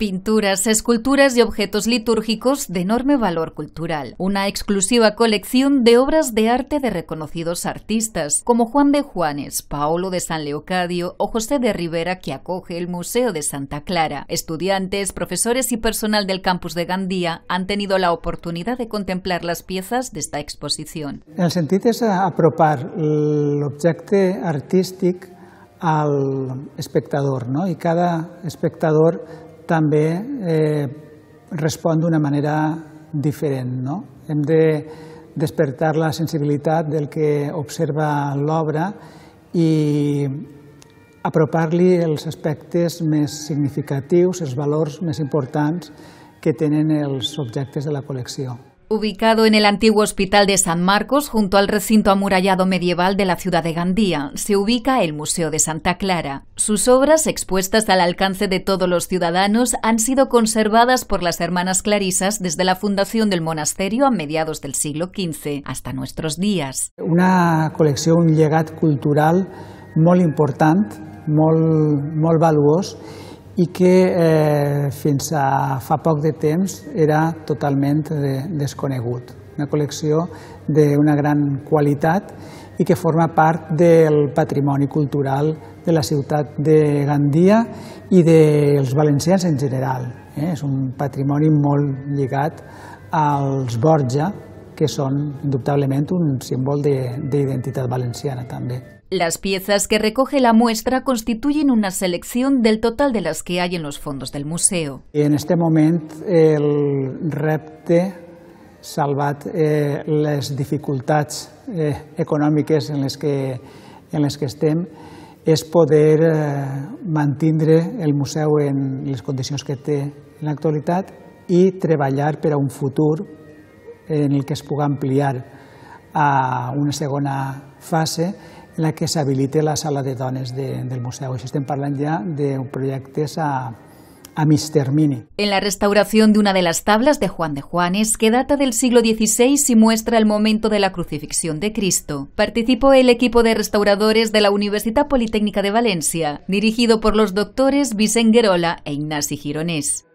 pinturas, esculturas y objetos litúrgicos de enorme valor cultural, una exclusiva colección de obras de arte de reconocidos artistas como Juan de Juanes, Paolo de San Leocadio o José de Rivera que acoge el Museo de Santa Clara. Estudiantes, profesores y personal del campus de Gandía han tenido la oportunidad de contemplar las piezas de esta exposición. El sentido es apropar el objeto artístico... al espectador no? ...y cada espectador també eh, respon d'una manera diferent. No? Hem de despertar la sensibilitat del que observa l'obra i apropar-li els aspectes més significatius, els valors més importants que tenen els objectes de la col·lecció. Ubicado en el antiguo Hospital de San Marcos, junto al recinto amurallado medieval de la ciudad de Gandía, se ubica el Museo de Santa Clara. Sus obras, expuestas al alcance de todos los ciudadanos, han sido conservadas por las hermanas clarisas desde la fundación del monasterio a mediados del siglo XV hasta nuestros días. Una colección, un cultural muy importante, muy, muy i que eh, fins a fa poc de temps era totalment de, desconegut. Una col·lecció d'una gran qualitat i que forma part del patrimoni cultural de la ciutat de Gandia i dels valencians en general. Eh? És un patrimoni molt lligat als Borja, que són indubtablement un símbol d'identitat valenciana també. Las piezas que recoge la muestra constituyen una selección del total de las que hay en los fondos del museo. En este moment el repte, salvat eh, les dificultats eh, econòmiques en les, que, en les que estem, és poder eh, mantenir el museu en les condicions que té en l'actualitat i treballar per a un futur en el que se puga ampliar a una segunda fase en la que se habilite la sala de dones del del museo Així estem parlant ya de projectes a, a mis En la restauración de una de las tablas de Juan de Juanes, que data del siglo XVI y muestra el momento de la crucifixión de Cristo, participó el equipo de restauradores de la Universidad Politécnica de Valencia, dirigido por los doctores Vicente Guerola e Ignasi Gironés.